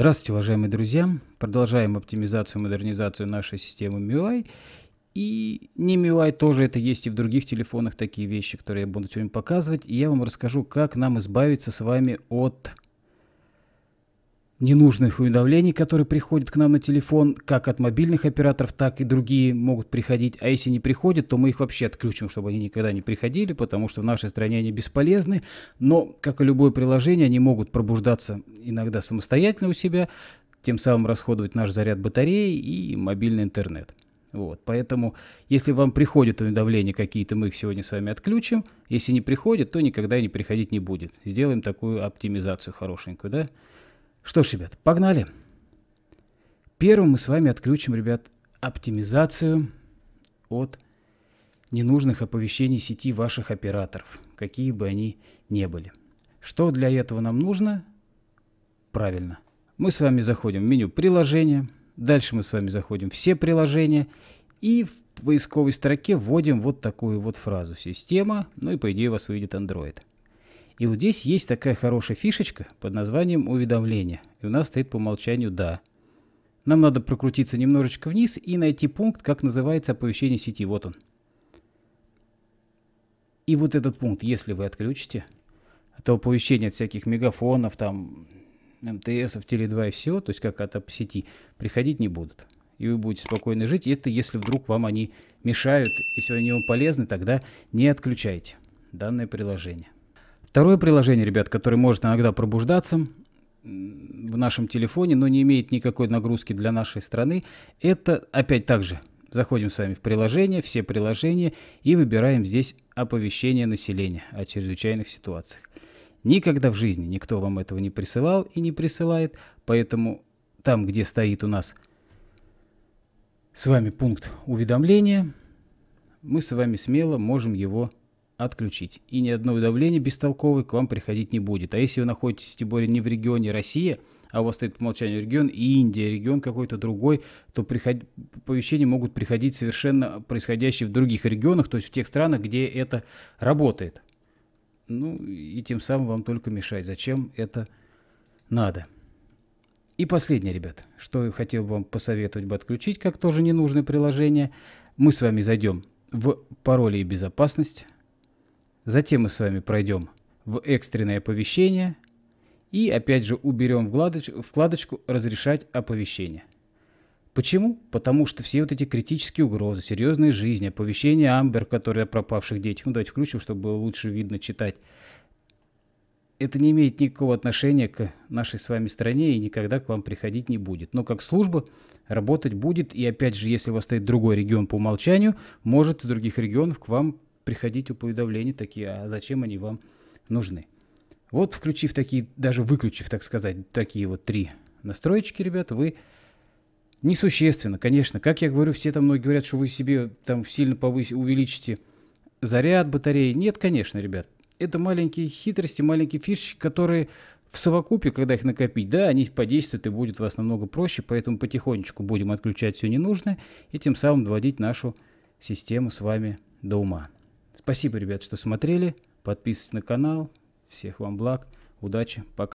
Здравствуйте, уважаемые друзья! Продолжаем оптимизацию и модернизацию нашей системы MIUI. И не MIUI тоже это есть и в других телефонах такие вещи, которые я буду сегодня показывать. И я вам расскажу, как нам избавиться с вами от ненужных уведомлений, которые приходят к нам на телефон, как от мобильных операторов, так и другие могут приходить. А если не приходят, то мы их вообще отключим, чтобы они никогда не приходили, потому что в нашей стране они бесполезны. Но, как и любое приложение, они могут пробуждаться иногда самостоятельно у себя, тем самым расходовать наш заряд батареи и мобильный интернет. Вот, поэтому, если вам приходят уведомления какие-то, мы их сегодня с вами отключим. Если не приходят, то никогда и не приходить не будет. Сделаем такую оптимизацию хорошенькую, да? Что ж, ребят, погнали. Первым мы с вами отключим, ребят, оптимизацию от ненужных оповещений сети ваших операторов, какие бы они ни были. Что для этого нам нужно? Правильно. Мы с вами заходим в меню приложения, дальше мы с вами заходим все приложения и в поисковой строке вводим вот такую вот фразу «Система», ну и по идее у вас выйдет Android. И вот здесь есть такая хорошая фишечка под названием «Уведомление». И у нас стоит по умолчанию «Да». Нам надо прокрутиться немножечко вниз и найти пункт, как называется оповещение сети. Вот он. И вот этот пункт, если вы отключите, а то оповещение от всяких мегафонов, там, МТСов, Теле2 и всего, то есть как от сети, приходить не будут. И вы будете спокойно жить. И это если вдруг вам они мешают, если они вам полезны, тогда не отключайте данное приложение. Второе приложение, ребят, которое может иногда пробуждаться в нашем телефоне, но не имеет никакой нагрузки для нашей страны, это опять так же. Заходим с вами в приложение, все приложения и выбираем здесь оповещение населения о чрезвычайных ситуациях. Никогда в жизни никто вам этого не присылал и не присылает, поэтому там, где стоит у нас с вами пункт уведомления, мы с вами смело можем его отключить. И ни одно давления бестолковой к вам приходить не будет. А если вы находитесь, тем более, не в регионе Россия, а у вас стоит по умолчанию регион Индия, регион какой-то другой, то приход... оповещения могут приходить совершенно происходящие в других регионах, то есть в тех странах, где это работает. Ну и тем самым вам только мешать. Зачем это надо? И последнее, ребят, что я хотел бы вам посоветовать бы отключить, как тоже ненужное приложение. Мы с вами зайдем в пароли и безопасность. Затем мы с вами пройдем в экстренное оповещение и опять же уберем вкладочку, «Разрешать оповещение». Почему? Потому что все вот эти критические угрозы, серьезные жизни, оповещения Амбер, которые о пропавших детях, ну давайте включим, чтобы было лучше видно читать, это не имеет никакого отношения к нашей с вами стране и никогда к вам приходить не будет. Но как служба работать будет, и опять же, если у вас стоит другой регион по умолчанию, может с других регионов к вам приходить уведомления такие, а зачем они вам нужны. Вот включив такие, даже выключив, так сказать, такие вот три настроечки, ребята, вы несущественно, конечно. Как я говорю, все там многие говорят, что вы себе там сильно повысите, увеличите заряд батареи. Нет, конечно, ребят. Это маленькие хитрости, маленькие фишечки, которые в совокупе, когда их накопить, да, они подействуют и будет у вас намного проще, поэтому потихонечку будем отключать все ненужное и тем самым доводить нашу систему с вами до ума. Спасибо, ребят, что смотрели. Подписывайтесь на канал. Всех вам благ. Удачи. Пока.